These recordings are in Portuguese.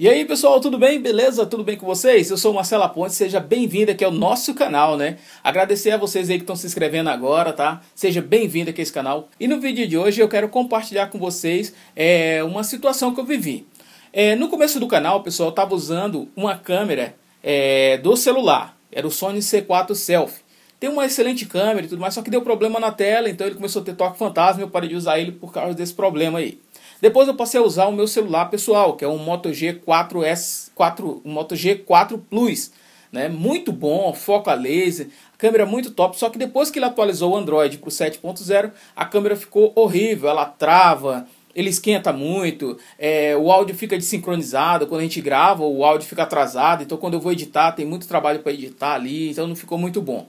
E aí, pessoal, tudo bem? Beleza? Tudo bem com vocês? Eu sou Marcela Ponte, seja bem-vinda aqui ao nosso canal, né? Agradecer a vocês aí que estão se inscrevendo agora, tá? Seja bem-vindo aqui a esse canal. E no vídeo de hoje eu quero compartilhar com vocês é, uma situação que eu vivi. É, no começo do canal, pessoal, eu estava usando uma câmera é, do celular. Era o Sony C4 Selfie. Tem uma excelente câmera e tudo mais, só que deu problema na tela, então ele começou a ter toque fantasma e eu parei de usar ele por causa desse problema aí. Depois eu passei a usar o meu celular pessoal, que é um Moto G4S, 4, um Moto G4 Plus, né? Muito bom, foco a laser, câmera muito top, só que depois que ele atualizou o Android para o 7.0, a câmera ficou horrível, ela trava, ele esquenta muito, é, o áudio fica desincronizado, quando a gente grava o áudio fica atrasado, então quando eu vou editar tem muito trabalho para editar ali, então não ficou muito bom.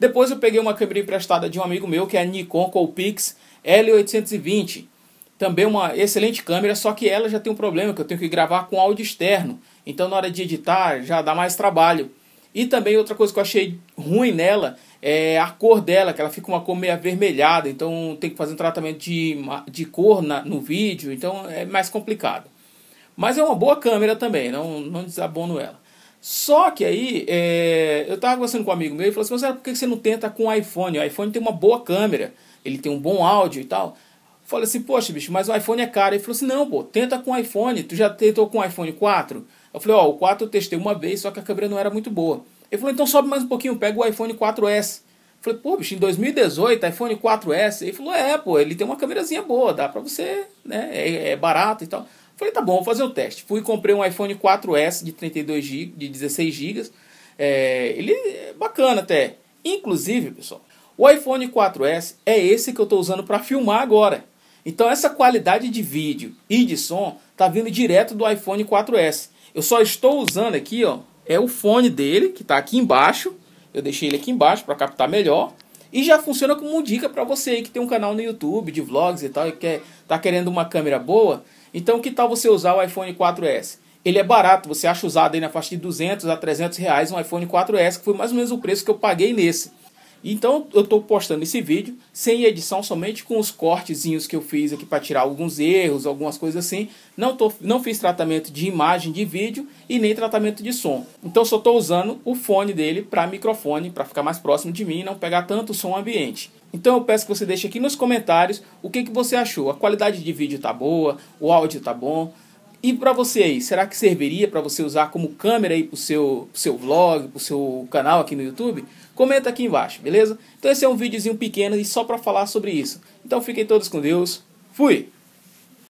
Depois eu peguei uma câmera emprestada de um amigo meu que é a Nikon Coolpix L820, também uma excelente câmera, só que ela já tem um problema que eu tenho que gravar com áudio externo. Então na hora de editar já dá mais trabalho. E também outra coisa que eu achei ruim nela é a cor dela, que ela fica uma cor meio avermelhada, então tem que fazer um tratamento de, de cor na, no vídeo, então é mais complicado. Mas é uma boa câmera também, não, não desabono ela. Só que aí, é, eu estava conversando com um amigo meu e falou assim: Mas por que você não tenta com o iPhone? O iPhone tem uma boa câmera, ele tem um bom áudio e tal. Falei assim, poxa, bicho, mas o iPhone é caro. Ele falou assim, não, pô, tenta com o iPhone. Tu já tentou com o iPhone 4? Eu falei, ó, oh, o 4 eu testei uma vez, só que a câmera não era muito boa. Ele falou, então sobe mais um pouquinho, pega o iPhone 4S. Eu falei, pô, bicho, em 2018, iPhone 4S. Ele falou, é, pô, ele tem uma câmerazinha boa, dá pra você, né, é, é barato e tal. Eu falei, tá bom, vou fazer o teste. Fui e comprei um iPhone 4S de 32 GB, de 16 GB. É, ele é bacana até. Inclusive, pessoal, o iPhone 4S é esse que eu tô usando para filmar agora. Então essa qualidade de vídeo e de som tá vindo direto do iPhone 4S. Eu só estou usando aqui, ó, é o fone dele que está aqui embaixo. Eu deixei ele aqui embaixo para captar melhor. E já funciona como dica para você aí que tem um canal no YouTube de vlogs e tal e quer tá querendo uma câmera boa. Então que tal você usar o iPhone 4S? Ele é barato, você acha usado aí na faixa de 200 a 300 reais um iPhone 4S, que foi mais ou menos o preço que eu paguei nesse. Então eu estou postando esse vídeo sem edição, somente com os cortezinhos que eu fiz aqui para tirar alguns erros, algumas coisas assim. Não, tô, não fiz tratamento de imagem de vídeo e nem tratamento de som. Então só estou usando o fone dele para microfone, para ficar mais próximo de mim e não pegar tanto som ambiente. Então eu peço que você deixe aqui nos comentários o que, que você achou. A qualidade de vídeo tá boa, o áudio tá bom, e para você aí, será que serviria para você usar como câmera aí para o seu, pro seu vlog, para o seu canal aqui no YouTube? Comenta aqui embaixo, beleza? Então esse é um videozinho pequeno e só para falar sobre isso. Então fiquem todos com Deus. Fui!